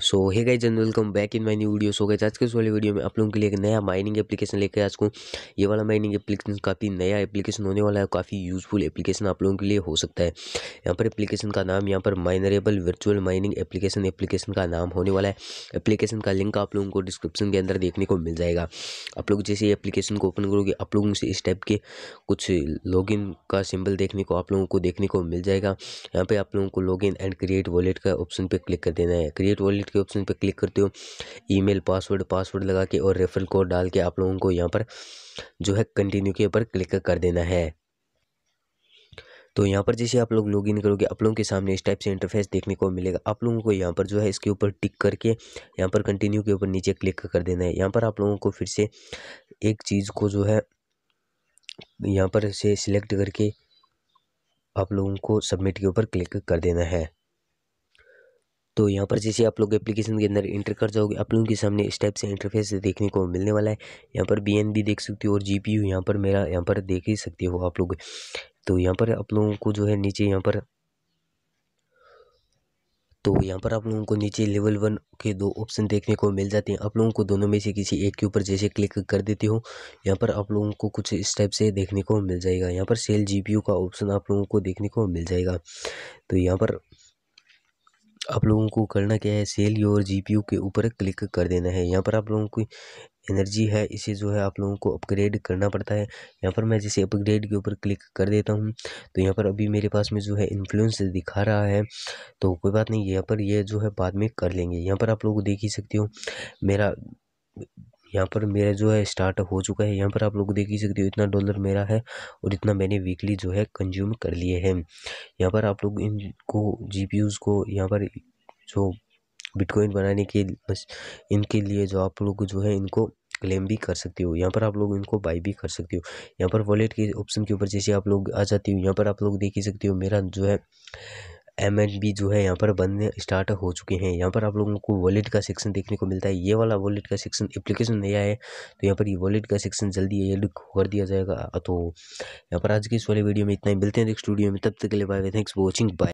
so hey guys and welcome back in my new video so guys आज के इस वाले वीडियो में आप लोगों के लिए एक नया माइनिंग एप्लीकेशन लेकर आज को ये वाला माइनिंग एप्लीकेशन काफ़ी नया एप्लीकेशन होने वाला है काफ़ी यूजफुल एप्लीकेशन आप लोगों के लिए हो सकता है यहाँ पर एप्लीकेशन का नाम यहाँ पर Minerable virtual mining application application का नाम होने वाला है एप्लीकेशन का लिंक आप लोगों को डिस्क्रिप्शन के अंदर देखने को मिल जाएगा आप लोग जैसे एप्लीकेशन को ओपन करोगे आप लोगों से इस टाइप के कुछ लॉगिन का सिंबल देखने को आप लोगों को देखने को मिल जाएगा यहाँ पर आप लोगों को लॉगिन एंड क्रिएट वॉलेट का ऑप्शन पर क्लिक कर देना है क्रिएट वॉलेट डिलीट के ऑप्शन पर क्लिक करते हो ईमेल पासवर्ड पासवर्ड लगा के और रेफरल कोड डाल के आप लोगों को यहाँ पर जो है कंटिन्यू के ऊपर क्लिक कर देना है तो यहाँ पर जैसे आप लोग लॉग इन करोगे आप लोगों के सामने इस टाइप से इंटरफेस देखने को मिलेगा आप लोगों को यहाँ पर जो है इसके ऊपर टिक करके यहाँ पर कंटिन्यू के ऊपर नीचे क्लिक कर देना है यहाँ पर आप लोगों को फिर से एक चीज़ को जो है यहाँ पर से सिलेक्ट करके आप लोगों को सबमिट के ऊपर क्लिक कर देना है तो यहाँ पर जैसे आप लोग एप्लीकेशन के अंदर एंटर कर जाओगे आप लोगों के सामने इस टाइप से इंटरफेस देखने को मिलने वाला है यहाँ पर बी एन बी देख सकते हो और जी पी यू यहाँ पर मेरा यहाँ पर देख ही सकते हो आप लोग तो यहाँ पर आप लोगों को जो है नीचे यहाँ पर तो यहाँ पर आप लोगों को नीचे लेवल वन के दो ऑप्शन देखने को मिल जाते हैं आप लोगों को दोनों में से किसी एक के ऊपर जैसे क्लिक कर देते हो यहाँ पर आप लोगों को कुछ इस टाइप से देखने को मिल जाएगा यहाँ पर सेल जीपीयू का ऑप्शन आप लोगों को देखने को मिल जाएगा तो यहाँ पर आप लोगों को करना क्या है सेल योर जीपीयू के ऊपर क्लिक कर देना है यहाँ पर आप लोगों की एनर्जी है इसे जो है आप लोगों को अपग्रेड करना पड़ता है यहाँ पर मैं जैसे अपग्रेड के ऊपर क्लिक कर देता हूँ तो यहाँ पर अभी मेरे पास में जो है इन्फ्लुएंस दिखा रहा है तो कोई बात नहीं यहाँ पर ये यह जो है बाद में कर लेंगे यहाँ पर आप लोग देख ही सकते हो मेरा यहाँ पर मेरा जो है स्टार्ट हो चुका है यहाँ पर आप लोग देख ही सकते हो इतना डॉलर मेरा है और इतना मैंने वीकली जो है कंज्यूम कर लिए हैं यहाँ पर आप लोग इनको जी पी को यहाँ पर जो बिटकॉइन बनाने के इनके लिए जो आप लोग जो है इनको क्लेम भी कर सकते हो यहाँ पर आप लोग इनको बाई भी कर सकते हो यहाँ पर वॉलेट के ऑप्शन के ऊपर जैसे आप लोग आ जाते हो यहाँ पर आप लोग देख ही सकते हो मेरा जो है बी जो है यहाँ पर बनने स्टार्ट हो चुके हैं यहाँ पर आप लोगों को वॉलेट का सेक्शन देखने को मिलता है ये वाला वॉलेट का सेक्शन एप्लीकेशन नया है तो यहाँ पर ये वॉलेट का सेक्शन जल्दी लुक कर दिया जाएगा तो यहाँ पर आज की इस वाले वीडियो में इतना ही मिलते हैं नेक्स्ट में तब तक के लिए bye thanks for watching bye